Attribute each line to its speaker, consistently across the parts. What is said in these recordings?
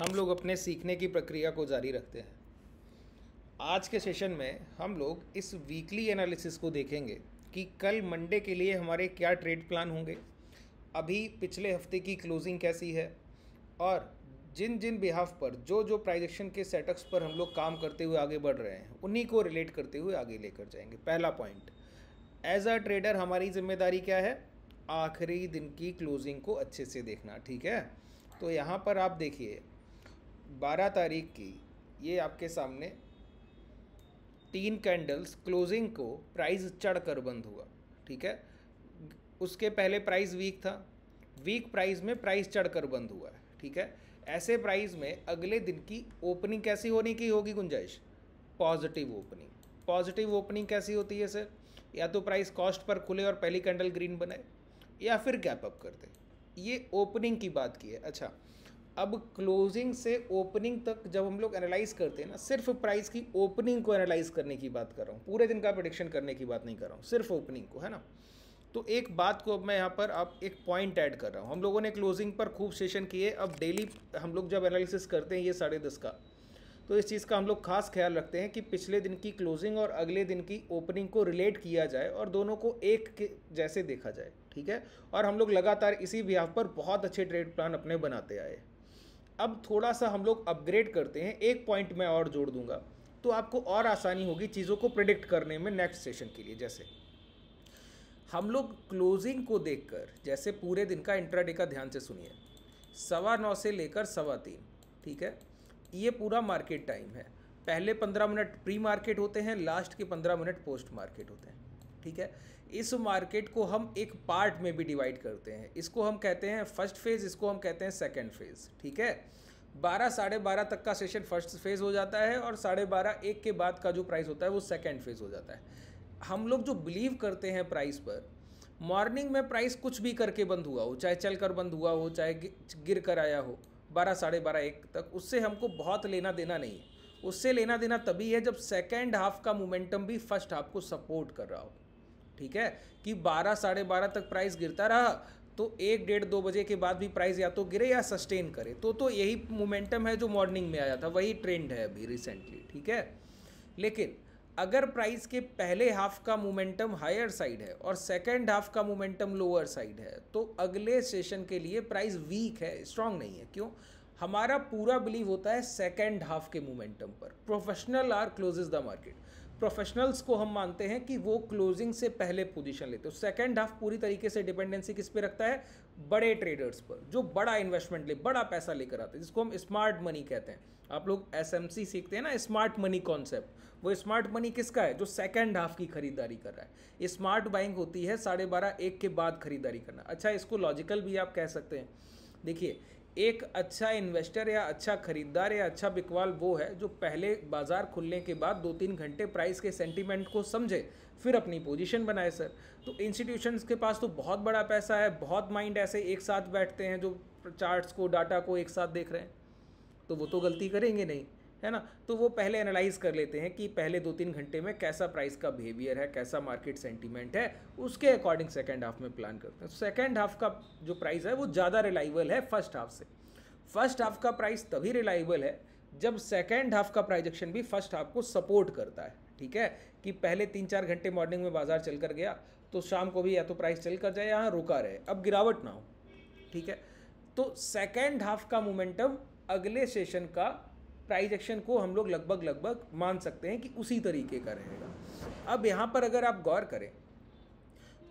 Speaker 1: हम लोग अपने सीखने की प्रक्रिया को जारी रखते हैं आज के सेशन में हम लोग इस वीकली एनालिसिस को देखेंगे कि कल मंडे के लिए हमारे क्या ट्रेड प्लान होंगे अभी पिछले हफ्ते की क्लोजिंग कैसी है और जिन जिन बिहाफ पर जो जो प्राइजेक्शन के सेटअप्स पर हम लोग काम करते हुए आगे बढ़ रहे हैं उन्हीं को रिलेट करते हुए आगे लेकर जाएंगे पहला पॉइंट एज अ ट्रेडर हमारी जिम्मेदारी क्या है आखिरी दिन की क्लोजिंग को अच्छे से देखना ठीक है तो यहाँ पर आप देखिए बारह तारीख की ये आपके सामने तीन कैंडल्स क्लोजिंग को प्राइस चढ़ कर बंद हुआ ठीक है उसके पहले प्राइस वीक था वीक प्राइस में प्राइस चढ़ कर बंद हुआ है ठीक है ऐसे प्राइस में अगले दिन की ओपनिंग कैसी होने की होगी गुंजाइश पॉजिटिव ओपनिंग पॉजिटिव ओपनिंग कैसी होती है सर या तो प्राइस कॉस्ट पर खुले और पहली कैंडल ग्रीन बनाए या फिर गैप अप कर दे ये ओपनिंग की बात की है अच्छा अब क्लोजिंग से ओपनिंग तक जब हम लोग एनालाइज करते हैं ना सिर्फ प्राइस की ओपनिंग को एनालाइज करने की बात कर रहा हूँ पूरे दिन का प्रडिक्शन करने की बात नहीं कर रहा हूँ सिर्फ ओपनिंग को है ना तो एक बात को अब मैं यहाँ पर अब एक पॉइंट ऐड कर रहा हूँ हम लोगों ने क्लोजिंग पर खूब सेशन किए अब डेली हम लोग जब एनालिसिस करते हैं ये साढ़े दस का तो इस चीज़ का हम लोग खास ख्याल रखते हैं कि पिछले दिन की क्लोजिंग और अगले दिन की ओपनिंग को रिलेट किया जाए और दोनों को एक के जैसे देखा जाए ठीक है और हम लोग लगातार इसी बिहाव पर बहुत अच्छे ट्रेड प्लान अपने बनाते आए अब थोड़ा सा हम लोग अपग्रेड करते हैं एक पॉइंट मैं और जोड़ दूंगा तो आपको और आसानी होगी चीज़ों को प्रिडिक्ट करने में नेक्स्ट सेशन के लिए जैसे हम लोग क्लोजिंग को देखकर जैसे पूरे दिन का इंट्राडे का ध्यान से सुनिए सवा नौ से लेकर सवा तीन ठीक है ये पूरा मार्केट टाइम है पहले पंद्रह मिनट प्री मार्केट होते हैं लास्ट के पंद्रह मिनट पोस्ट मार्केट होते हैं ठीक है इस मार्केट को हम एक पार्ट में भी डिवाइड करते हैं इसको हम कहते हैं फर्स्ट फेज़ इसको हम कहते हैं सेकेंड फेज़ ठीक है बारह साढ़े बारह तक का सेशन फर्स्ट फेज़ हो जाता है और साढ़े बारह एक के बाद का जो प्राइस होता है वो सेकेंड फेज़ हो जाता है हम लोग जो बिलीव करते हैं प्राइस पर मॉर्निंग में प्राइस कुछ भी करके बंद हुआ हो चाहे चल कर बंद हुआ हो चाहे गिर कर आया हो बारह साढ़े बारह एक तक उससे हमको बहुत लेना देना नहीं है उससे लेना देना तभी है जब सेकेंड हाफ का मोमेंटम भी फर्स्ट हाफ को सपोर्ट कर रहा हो ठीक है कि बारह साढ़े बारह तक प्राइस गिरता रहा तो एक डेढ़ दो बजे के बाद भी प्राइस या तो गिरे या सस्टेन करे तो तो यही मोमेंटम है जो मॉर्निंग में आया था वही ट्रेंड है अभी रिसेंटली ठीक है लेकिन अगर प्राइस के पहले हाफ का मोमेंटम हायर साइड है और सेकेंड हाफ का मोमेंटम लोअर साइड है तो अगले सेशन के लिए प्राइस वीक है स्ट्रांग नहीं है क्यों हमारा पूरा बिलीव होता है सेकेंड हाफ के मोमेंटम पर professional are closes the market professionals को हम मानते हैं कि वो क्लोजिंग से पहले पोजीशन लेते हो सेकेंड हाफ पूरी तरीके से डिपेंडेंसी किस पे रखता है बड़े ट्रेडर्स पर जो बड़ा इन्वेस्टमेंट ले बड़ा पैसा लेकर आते हैं जिसको हम स्मार्ट मनी कहते हैं आप लोग एस सीखते हैं ना स्मार्ट मनी कॉन्सेप्ट वो स्मार्ट मनी किसका है जो सेकेंड हाफ की खरीदारी कर रहा है स्मार्ट बाइंग होती है साढ़े बारह एक के बाद खरीदारी करना अच्छा इसको लॉजिकल भी आप कह सकते हैं देखिए एक अच्छा इन्वेस्टर या अच्छा खरीदार या अच्छा बिकवाल वो है जो पहले बाज़ार खुलने के बाद दो तीन घंटे प्राइस के सेंटीमेंट को समझे फिर अपनी पोजीशन बनाए सर तो इंस्टीट्यूशंस के पास तो बहुत बड़ा पैसा है बहुत माइंड ऐसे एक साथ बैठते हैं जो चार्ट्स को डाटा को एक साथ देख रहे हैं तो वो तो गलती करेंगे नहीं है ना तो वो पहले एनालाइज कर लेते हैं कि पहले दो तीन घंटे में कैसा प्राइस का बिहेवियर है कैसा मार्केट सेंटीमेंट है उसके अकॉर्डिंग सेकेंड हाफ में प्लान करते हैं सेकेंड हाफ का जो प्राइस है वो ज़्यादा रिलाइबल है फर्स्ट हाफ से फर्स्ट हाफ का प्राइस तभी रिलाइबल है जब सेकेंड हाफ का प्राइजेक्शन भी फर्स्ट हाफ को सपोर्ट करता है ठीक है कि पहले तीन चार घंटे मॉर्निंग में बाजार चल कर गया तो शाम को भी या तो प्राइस चल कर जाए या रुका रहे अब गिरावट ना हो ठीक है तो सेकेंड हाफ का मोमेंटम अगले सेशन का प्राइस एक्शन को हम लोग लगभग लगभग मान सकते हैं कि उसी तरीके का रहेगा अब यहाँ पर अगर आप गौर करें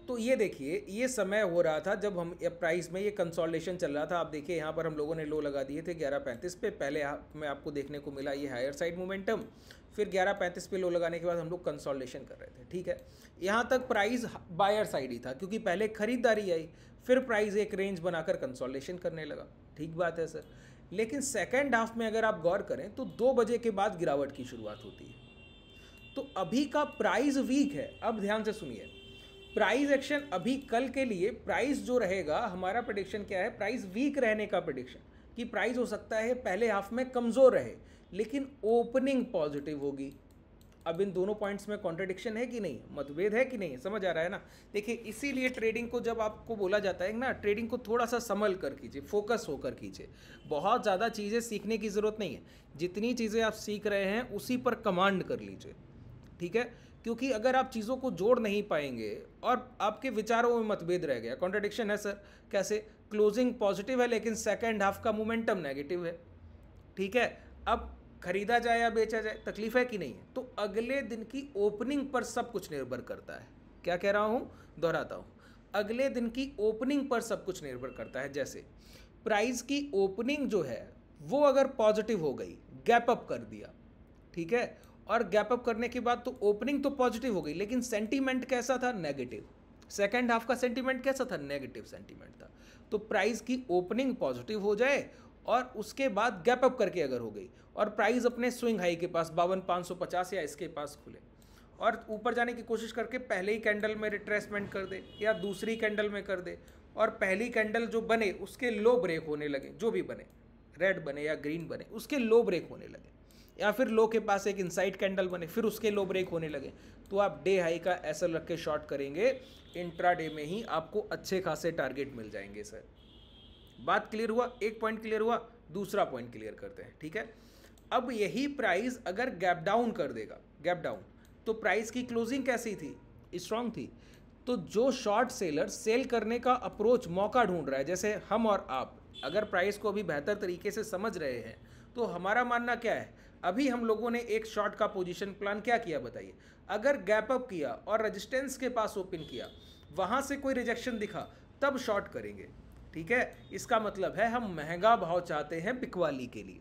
Speaker 1: तो ये देखिए ये समय हो रहा था जब हम प्राइस में ये कंसोलिडेशन चल रहा था आप देखिए यहाँ पर हम लोगों ने लो लगा दिए थे ग्यारह पैंतीस पे पहले आप, में आपको देखने को मिला ये हायर साइड मोमेंटम फिर ग्यारह पैंतीस पे लो लगाने के बाद हम लोग कंसोलिडेशन कर रहे थे ठीक है यहाँ तक प्राइस बायर साइड ही था क्योंकि पहले खरीदारी आई फिर प्राइस एक रेंज बनाकर कंसोलिडेशन करने लगा ठीक बात है सर लेकिन सेकेंड हाफ में अगर आप गौर करें तो दो बजे के बाद गिरावट की शुरुआत होती है तो अभी का प्राइस वीक है अब ध्यान से सुनिए प्राइस एक्शन अभी कल के लिए प्राइस जो रहेगा हमारा प्रडिक्शन क्या है प्राइस वीक रहने का प्रडिक्शन कि प्राइस हो सकता है पहले हाफ में कमज़ोर रहे लेकिन ओपनिंग पॉजिटिव होगी अब इन दोनों पॉइंट्स में कॉन्ट्रडिक्शन है कि नहीं मतभेद है कि नहीं समझ आ रहा है ना देखिए इसीलिए ट्रेडिंग को जब आपको बोला जाता है ना ट्रेडिंग को थोड़ा सा संभल कर कीजिए फोकस होकर कीजिए बहुत ज़्यादा चीज़ें सीखने की ज़रूरत नहीं है जितनी चीज़ें आप सीख रहे हैं उसी पर कमांड कर लीजिए ठीक है क्योंकि अगर आप चीज़ों को जोड़ नहीं पाएंगे और आपके विचारों में मतभेद रह गया कॉन्ट्रडिक्शन है सर कैसे क्लोजिंग पॉजिटिव है लेकिन सेकेंड हाफ का मोमेंटम नेगेटिव है ठीक है अब खरीदा जाए या बेचा जाए तकलीफ है कि नहीं है तो अगले दिन की ओपनिंग पर सब कुछ निर्भर करता है क्या कह रहा हूँ दोहराता हूँ अगले दिन की ओपनिंग पर सब कुछ निर्भर करता है जैसे प्राइस की ओपनिंग जो है वो अगर पॉजिटिव हो गई गैप अप कर दिया ठीक है और गैप अप करने के बाद तो ओपनिंग तो पॉजिटिव हो गई लेकिन सेंटीमेंट कैसा था नेगेटिव सेकेंड हाफ का सेंटीमेंट कैसा था नेगेटिव सेंटीमेंट था तो प्राइस की ओपनिंग पॉजिटिव हो जाए और उसके बाद गैप अप करके अगर हो गई और प्राइस अपने स्विंग हाई के पास बावन पाँच सौ पचास या इसके पास खुले और ऊपर जाने की कोशिश करके पहले ही कैंडल में रिट्रेसमेंट कर दे या दूसरी कैंडल में कर दे और पहली कैंडल जो बने उसके लो ब्रेक होने लगे जो भी बने रेड बने या ग्रीन बने उसके लो ब्रेक होने लगे या फिर लो के पास एक इनसाइड कैंडल बने फिर उसके लो ब्रेक होने लगे तो आप डे हाई का ऐसा रख के शॉर्ट करेंगे इंट्रा डे में ही आपको अच्छे खासे टारगेट मिल जाएंगे सर बात क्लियर हुआ एक पॉइंट क्लियर हुआ दूसरा पॉइंट क्लियर करते हैं ठीक है अब यही प्राइस अगर गैप डाउन कर देगा गैप डाउन तो प्राइस की क्लोजिंग कैसी थी स्ट्रांग थी तो जो शॉर्ट सेलर सेल करने का अप्रोच मौका ढूंढ रहा है जैसे हम और आप अगर प्राइस को अभी बेहतर तरीके से समझ रहे हैं तो हमारा मानना क्या है अभी हम लोगों ने एक शॉर्ट का पोजीशन प्लान क्या किया बताइए अगर गैप अप किया और रेजिस्टेंस के पास ओपन किया वहाँ से कोई रिजेक्शन दिखा तब शॉर्ट करेंगे ठीक है इसका मतलब है हम महंगा भाव चाहते हैं बिकवाली के लिए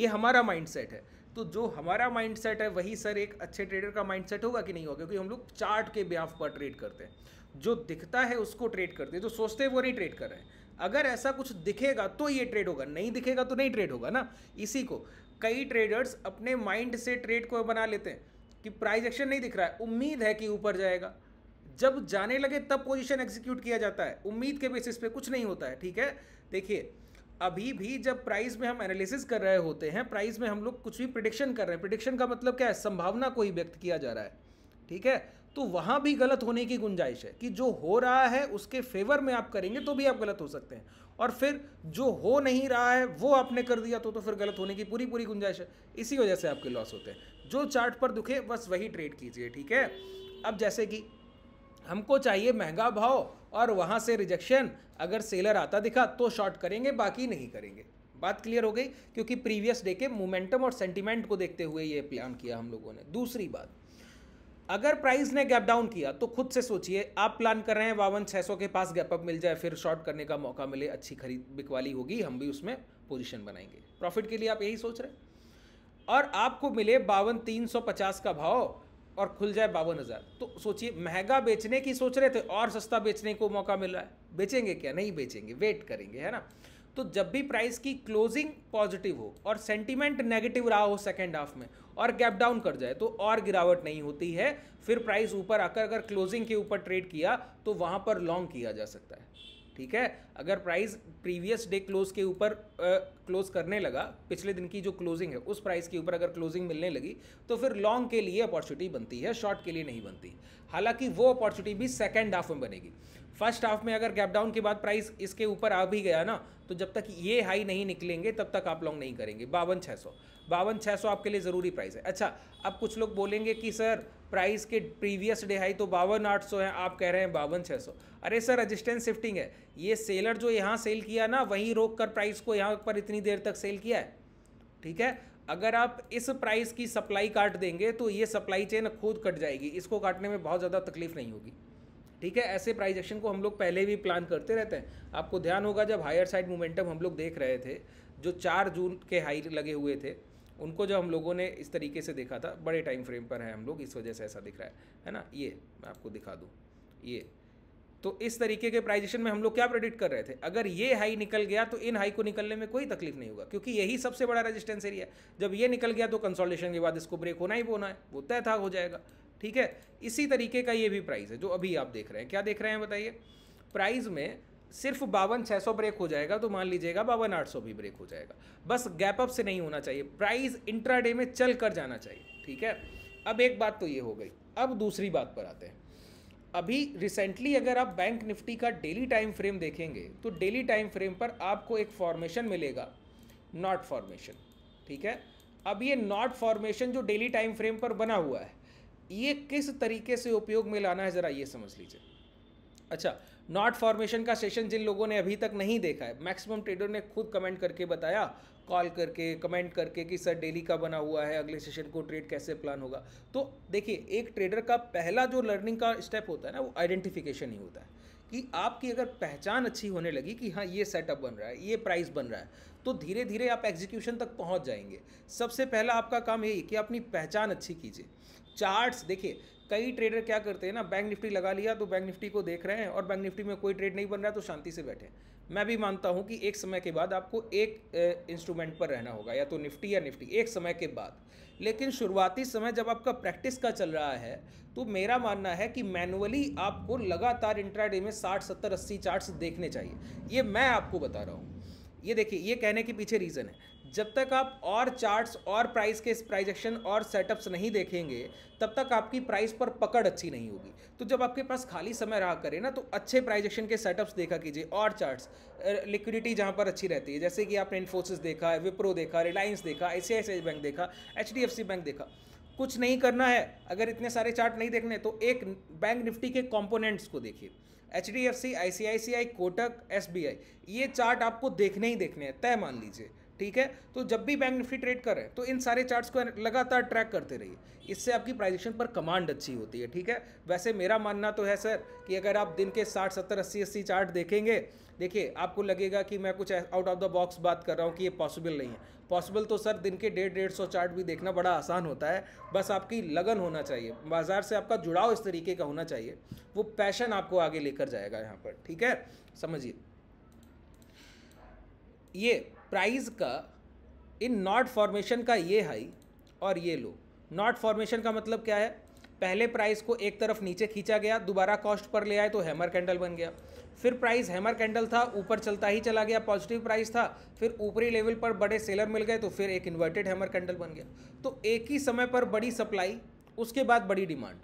Speaker 1: ये हमारा माइंडसेट है तो जो हमारा माइंडसेट है वही सर एक अच्छे ट्रेडर का माइंडसेट होगा कि नहीं होगा क्योंकि हम लोग चार्ट के ब्याफ पर ट्रेड करते हैं जो दिखता है उसको ट्रेड करते हैं जो सोचते हैं वो नहीं ट्रेड कर रहे हैं अगर ऐसा कुछ दिखेगा तो ये ट्रेड होगा नहीं दिखेगा तो नहीं ट्रेड होगा ना इसी को कई ट्रेडर्स अपने माइंड से ट्रेड को बना लेते हैं कि प्राइज एक्शन नहीं दिख रहा है उम्मीद है कि ऊपर जाएगा जब जाने लगे तब पोजीशन एग्जीक्यूट किया जाता है उम्मीद के बेसिस पे कुछ नहीं होता है ठीक है देखिए अभी भी जब प्राइस में हम एनालिसिस कर रहे होते हैं प्राइस में हम लोग कुछ भी प्रिडिक्शन कर रहे हैं प्रिडिक्शन का मतलब क्या है संभावना को ही व्यक्त किया जा रहा है ठीक है तो वहां भी गलत होने की गुंजाइश है कि जो हो रहा है उसके फेवर में आप करेंगे तो भी आप गलत हो सकते हैं और फिर जो हो नहीं रहा है वो आपने कर दिया तो तो फिर गलत होने की पूरी पूरी गुंजाइश है इसी वजह से आपके लॉस होते हैं जो चार्ट पर दुखे बस वही ट्रेड कीजिए ठीक है अब जैसे कि हमको चाहिए महंगा भाव और वहाँ से रिजेक्शन अगर सेलर आता दिखा तो शॉर्ट करेंगे बाकी नहीं करेंगे बात क्लियर हो गई क्योंकि प्रीवियस डे के मोमेंटम और सेंटिमेंट को देखते हुए ये प्लान किया हम लोगों ने दूसरी बात अगर प्राइस ने गैप डाउन किया तो खुद से सोचिए आप प्लान कर रहे हैं बावन छः सौ के पास गैप अप मिल जाए फिर शॉर्ट करने का मौका मिले अच्छी खरीद बिकवाली होगी हम भी उसमें पोजिशन बनाएंगे प्रॉफिट के लिए आप यही सोच रहे हैं और आपको मिले बावन तीन सौ पचास का भाव और खुल जाए बावन हज़ार तो सोचिए महंगा बेचने की सोच रहे थे और सस्ता बेचने को मौका मिल रहा है बेचेंगे क्या नहीं बेचेंगे वेट करेंगे है ना तो जब भी प्राइस की क्लोजिंग पॉजिटिव हो और सेंटीमेंट नेगेटिव रहा हो सेकेंड हाफ में और गैप डाउन कर जाए तो और गिरावट नहीं होती है फिर प्राइस ऊपर आकर अगर क्लोजिंग के ऊपर ट्रेड किया तो वहाँ पर लॉन्ग किया जा सकता है ठीक है अगर प्राइस प्रीवियस डे क्लोज के ऊपर क्लोज करने लगा पिछले दिन की जो क्लोजिंग है उस प्राइस के ऊपर अगर क्लोजिंग मिलने लगी तो फिर लॉन्ग के लिए अपॉर्चुनिटी बनती है शॉर्ट के लिए नहीं बनती हालांकि वो अपॉर्चुनिटी भी सेकेंड हाफ में बनेगी फर्स्ट हाफ में अगर गैप डाउन के बाद प्राइस इसके ऊपर आ भी गया ना तो जब तक ये हाई नहीं निकलेंगे तब तक आप लॉन्ग नहीं करेंगे बावन छः सौ बावन छः सौ आपके लिए ज़रूरी प्राइस है अच्छा अब कुछ लोग बोलेंगे कि सर प्राइस के प्रीवियस डे हाई तो बावन आठ सौ है आप कह रहे हैं बावन छः सौ अरे सर रजिस्टेंस शिफ्टिंग है ये सेलर जो यहाँ सेल किया ना वहीं रोक कर प्राइस को यहाँ पर इतनी देर तक सेल किया है ठीक है अगर आप इस प्राइस की सप्लाई काट देंगे तो ये सप्लाई चेन खुद कट जाएगी इसको काटने में बहुत ज़्यादा तकलीफ नहीं होगी ठीक है ऐसे प्राइस एक्शन को हम लोग पहले भी प्लान करते रहते हैं आपको ध्यान होगा जब हायर साइड मोमेंटम हम लोग देख रहे थे जो चार जून के हाई लगे हुए थे उनको जब हम लोगों ने इस तरीके से देखा था बड़े टाइम फ्रेम पर है हम लोग इस वजह से ऐसा दिख रहा है है ना ये मैं आपको दिखा दूँ ये तो इस तरीके के प्राइजेशन में हम लोग क्या प्रेडिक्ट कर रहे थे अगर ये हाई निकल गया तो इन हाई को निकलने में कोई तकलीफ नहीं होगा क्योंकि यही सबसे बड़ा रेजिस्टेंस एरिया है जब ये निकल गया तो कंसोलिडेशन के बाद इसको ब्रेक होना ही होना है वो तय था हो जाएगा ठीक है इसी तरीके का ये भी प्राइस है जो अभी आप देख रहे हैं क्या देख रहे हैं बताइए प्राइस में सिर्फ बावन छः सौ ब्रेक हो जाएगा तो मान लीजिएगा बावन आठ सौ भी ब्रेक हो जाएगा बस गैप अप से नहीं होना चाहिए प्राइस इंट्राडे में चल कर जाना चाहिए ठीक है अब एक बात तो ये हो गई अब दूसरी बात पर आते हैं अभी रिसेंटली अगर आप बैंक निफ्टी का डेली टाइम फ्रेम देखेंगे तो डेली टाइम फ्रेम पर आपको एक फॉर्मेशन मिलेगा नॉट फॉर्मेशन ठीक है अब ये नॉट फॉर्मेशन जो डेली टाइम फ्रेम पर बना हुआ है ये किस तरीके से उपयोग में लाना है ज़रा ये समझ लीजिए अच्छा नॉट फॉर्मेशन का सेशन जिन लोगों ने अभी तक नहीं देखा है मैक्सिमम ट्रेडर ने खुद कमेंट करके बताया कॉल करके कमेंट करके कि सर डेली का बना हुआ है अगले सेशन को ट्रेड कैसे प्लान होगा तो देखिए एक ट्रेडर का पहला जो लर्निंग का स्टेप होता है ना वो आइडेंटिफिकेशन ही होता है कि आपकी अगर पहचान अच्छी होने लगी कि हाँ ये सेटअप बन रहा है ये प्राइस बन रहा है तो धीरे धीरे आप एग्जीक्यूशन तक पहुँच जाएंगे सबसे पहला आपका काम यही कि अपनी पहचान अच्छी कीजिए चार्ट्स देखिए कई ट्रेडर क्या करते हैं ना बैंक निफ्टी लगा लिया तो बैंक निफ्टी को देख रहे हैं और बैंक निफ्टी में कोई ट्रेड नहीं बन रहा तो शांति से बैठे मैं भी मानता हूं कि एक समय के बाद आपको एक इंस्ट्रूमेंट पर रहना होगा या तो निफ्टी या निफ्टी एक समय के बाद लेकिन शुरुआती समय जब आपका प्रैक्टिस का चल रहा है तो मेरा मानना है कि मैनुअली आपको लगातार इंट्राडे में साठ सत्तर अस्सी चार्ट्स देखने चाहिए ये मैं आपको बता रहा हूँ ये देखिए ये कहने के पीछे रीज़न है जब तक आप और चार्ट्स और प्राइस के प्राइजेक्शन एक्शन और सेटअप्स नहीं देखेंगे तब तक आपकी प्राइस पर पकड़ अच्छी नहीं होगी तो जब आपके पास खाली समय रहा करें ना तो अच्छे प्राइजेक्शन एक्शन के सेटअप्स देखा कीजिए और चार्ट्स लिक्विडिटी जहाँ पर अच्छी रहती है जैसे कि आपने इन्फोसिस देखा विप्रो देखा रिलायंस देखा आई बैंक देखा एच बैंक देखा कुछ नहीं करना है अगर इतने सारे चार्ट नहीं देखने तो एक बैंक निफ्टी के कंपोनेंट्स को देखिए H D F C I C I C I Kotak S B I ये चार्ट आपको देखने ही देखने हैं तय मान लीजिए ठीक है तो जब भी बैंक निफ्टी ट्रेड कर रहे हैं तो इन सारे चार्ट्स को लगातार ट्रैक करते रहिए इससे आपकी प्राइजेशन पर कमांड अच्छी होती है ठीक है वैसे मेरा मानना तो है सर कि अगर आप दिन के साठ सत्तर अस्सी अस्सी चार्ट देखेंगे देखिए आपको लगेगा कि मैं कुछ आउट ऑफ द बॉक्स बात कर रहा हूँ कि ये पॉसिबल नहीं है पॉसिबल तो सर दिन के डेढ़ डेढ़ सौ चार्ट भी देखना बड़ा आसान होता है बस आपकी लगन होना चाहिए बाजार से आपका जुड़ाव इस तरीके का होना चाहिए वो पैशन आपको आगे लेकर जाएगा यहाँ पर ठीक है समझिए ये प्राइस का इन नॉट फॉर्मेशन का ये हाई और ये लो नॉट फॉर्मेशन का मतलब क्या है पहले प्राइस को एक तरफ नीचे खींचा गया दोबारा कॉस्ट पर ले आए तो हैमर कैंडल बन गया फिर प्राइस हैमर कैंडल था ऊपर चलता ही चला गया पॉजिटिव प्राइस था फिर ऊपरी लेवल पर बड़े सेलर मिल गए तो फिर एक इन्वर्टेड हैमर कैंडल बन गया तो एक ही समय पर बड़ी सप्लाई उसके बाद बड़ी डिमांड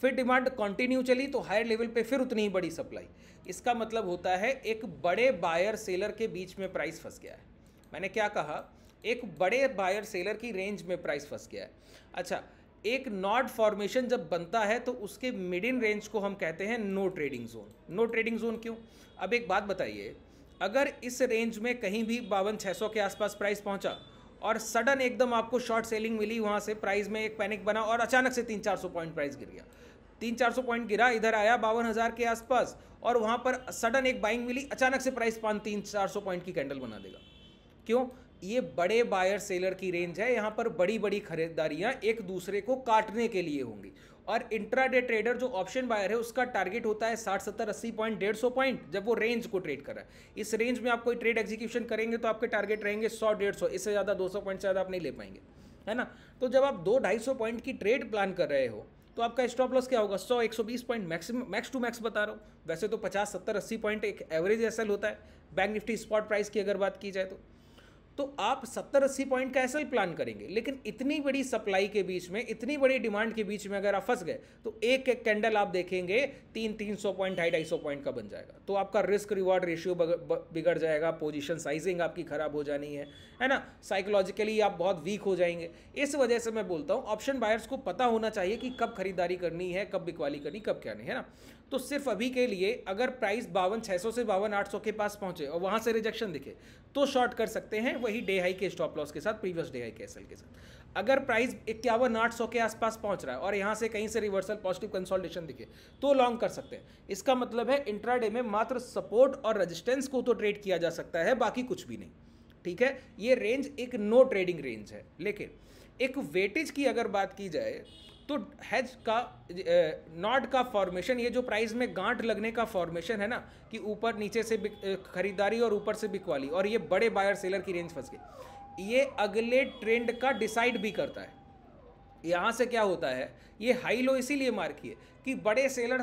Speaker 1: फिर डिमांड कंटिन्यू चली तो हायर लेवल पे फिर उतनी ही बड़ी सप्लाई इसका मतलब होता है एक बड़े बायर सेलर के बीच में प्राइस फंस गया है मैंने क्या कहा एक बड़े बायर सेलर की रेंज में प्राइस फंस गया है अच्छा एक नॉट फॉर्मेशन जब बनता है तो उसके मिड इन रेंज को हम कहते हैं no trading zone no trading zone क्यों अब एक बात बताइए अगर इस रेंज में कहीं भी बावन छः सौ के आसपास प्राइस पहुंचा और सडन एकदम आपको शॉर्ट सेलिंग मिली वहां से प्राइस में एक पैनिक बना और अचानक से तीन चार सौ पॉइंट प्राइस गिर गया तीन चार सौ पॉइंट गिरा इधर आया बावन हज़ार के आसपास और वहाँ पर सडन एक बाइंग मिली अचानक से प्राइस पाँच तीन चार सौ पॉइंट की कैंडल बना देगा क्यों ये बड़े बायर सेलर की रेंज है यहाँ पर बड़ी बड़ी खरीदारियाँ एक दूसरे को काटने के लिए होंगी और इंट्राडे ट्रेडर जो ऑप्शन बायर है उसका टारगेट होता है साठ सत्तर अस्सी पॉइंट डेढ़ सौ पॉइंट जब वो रेंज को ट्रेड कर रहा है इस रेंज में आप कोई ट्रेड एग्जीक्यूशन करेंगे तो आपके टारगेट रहेंगे सौ डेढ़ सौ इससे ज़्यादा दो सौ पॉइंट से ज़्यादा आप नहीं ले पाएंगे है ना तो जब आप दो ढाई सौ पॉइंट की ट्रेड प्लान कर रहे हो तो आपका स्टॉप लॉस क्या होगा 100 120 point maxim max to max बता रहा हूँ वैसे तो 50 70 80 पॉइंट एक एवरेज एसएल होता है बैंक निफ्टी स्पॉट प्राइस की अगर बात की जाए तो तो आप सत्तर अस्सी पॉइंट का एसएल प्लान करेंगे लेकिन इतनी बड़ी सप्लाई के बीच में इतनी बड़ी डिमांड के बीच में अगर आप फंस गए तो एक एक कैंडल आप देखेंगे तीन तीन सौ पॉइंट ढाई ढाई सौ पॉइंट का बन जाएगा तो आपका रिस्क रिवॉर्ड रेशियो बिगड़ जाएगा पोजिशन साइजिंग आपकी खराब हो जानी है है ना साइकोलॉजिकली आप बहुत वीक हो जाएंगे इस वजह से मैं बोलता हूँ ऑप्शन बायर्स को पता होना चाहिए कि कब खरीदारी करनी है कब बिकवाली करनी कब क्या नहीं है ना तो सिर्फ अभी के लिए अगर प्राइस बावन छः सौ से बावन आठ सौ के पास पहुंचे और वहां से रिजेक्शन दिखे तो शॉर्ट कर सकते हैं वही डे हाई के स्टॉप लॉस के साथ प्रीवियस डे हाई के एसएल के साथ अगर प्राइस इक्यावन आठ सौ के आसपास पहुंच रहा है और यहाँ से कहीं से रिवर्सल पॉजिटिव कंसोलिडेशन दिखे तो लॉन्ग कर सकते हैं इसका मतलब है इंट्राडे में मात्र सपोर्ट और रजिस्टेंस को तो ट्रेड किया जा सकता है बाकी कुछ भी नहीं ठीक है ये रेंज एक नो ट्रेडिंग रेंज है लेकिन एक वेटेज की अगर बात की जाए तो हैज का नॉट का फॉर्मेशन ये जो प्राइस में गांठ लगने का फॉर्मेशन है ना कि ऊपर नीचे से खरीदारी और ऊपर से बिकवाली और ये बड़े बायर सेलर की रेंज फंस गई ये अगले ट्रेंड का डिसाइड भी करता है यहाँ से क्या होता है ये हाई लो इसीलिए मार किए कि बड़े सेलर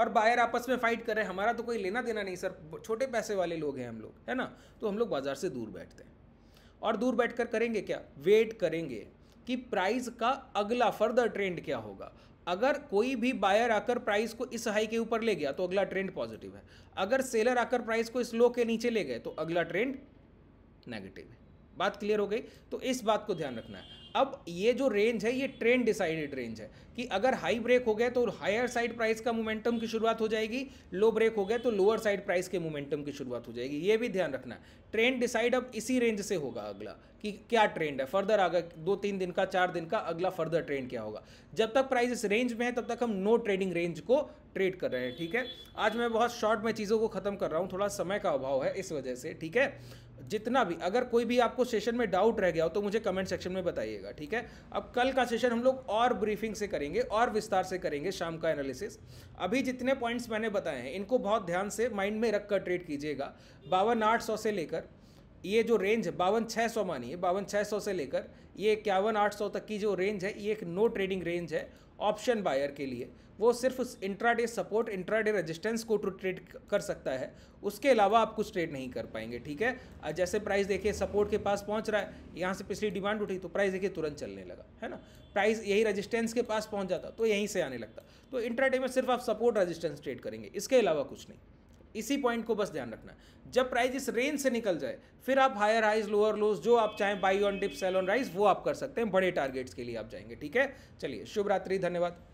Speaker 1: और बायर आपस में फाइट कर रहे हैं हमारा तो कोई लेना देना नहीं सर छोटे पैसे वाले लोग हैं हम लोग है ना तो हम लोग बाज़ार से दूर बैठते हैं और दूर बैठकर करेंगे क्या वेट करेंगे कि प्राइस का अगला फर्दर ट्रेंड क्या होगा अगर कोई भी बायर आकर प्राइस को इस हाई के ऊपर ले गया तो अगला ट्रेंड पॉजिटिव है अगर सेलर आकर प्राइस को इस लो के नीचे ले गए तो अगला ट्रेंड नेगेटिव है बात क्लियर हो गई तो इस बात को ध्यान रखना है अब ये जो रेंज है ये ट्रेंड डिसाइडेड रेंज है कि अगर हाई ब्रेक हो गया तो हायर साइड प्राइस का मोमेंटम की शुरुआत हो जाएगी लो ब्रेक हो गया तो लोअर साइड प्राइस के मोमेंटम की शुरुआत हो जाएगी ये भी ध्यान रखना है ट्रेंड डिसाइड अब इसी रेंज से होगा अगला कि क्या ट्रेंड है फर्दर आगे दो तीन दिन का चार दिन का अगला फर्दर ट्रेंड क्या होगा जब तक प्राइस इस रेंज में है तब तक हम नो ट्रेडिंग रेंज को ट्रेड कर रहे हैं ठीक है आज मैं बहुत शॉर्ट में चीज़ों को खत्म कर रहा हूँ थोड़ा समय का अभाव है इस वजह से ठीक है जितना भी अगर कोई भी आपको सेशन में डाउट रह गया हो तो मुझे कमेंट सेक्शन में बताइएगा ठीक है अब कल का सेशन हम लोग और ब्रीफिंग से करेंगे और विस्तार से करेंगे शाम का एनालिसिस अभी जितने पॉइंट्स मैंने बताए हैं इनको बहुत ध्यान से माइंड में रख कर ट्रेड कीजिएगा बावन आठ सौ से लेकर ये जो रेंज है बावन छः सौ मानिए बावन छः सौ से लेकर ये इक्यावन आठ सौ तक की जो रेंज है ये एक नो ट्रेडिंग रेंज है ऑप्शन बायर के लिए वो सिर्फ इंट्राडे सपोर्ट इंट्राडे रेजिस्टेंस को ट्रेड कर सकता है उसके अलावा आप कुछ ट्रेड नहीं कर पाएंगे ठीक है जैसे प्राइस देखिए सपोर्ट के पास पहुंच रहा है यहाँ से पिछली डिमांड उठी तो प्राइस देखिए तुरंत चलने लगा है ना प्राइस यही रजिस्टेंस के पास पहुँच जाता तो यहीं से आने लगता तो इंट्राडे में सिर्फ आप सपोर्ट रजिस्टेंस ट्रेड करेंगे इसके अलावा कुछ नहीं इसी पॉइंट को बस ध्यान रखना जब प्राइस इस रेंज से निकल जाए फिर आप हायर हाइज लोअर लोज जो आप चाहें buy on dip sell on rise वो आप कर सकते हैं बड़े टारगेट्स के लिए आप जाएंगे ठीक है चलिए शुभ रात्रि धन्यवाद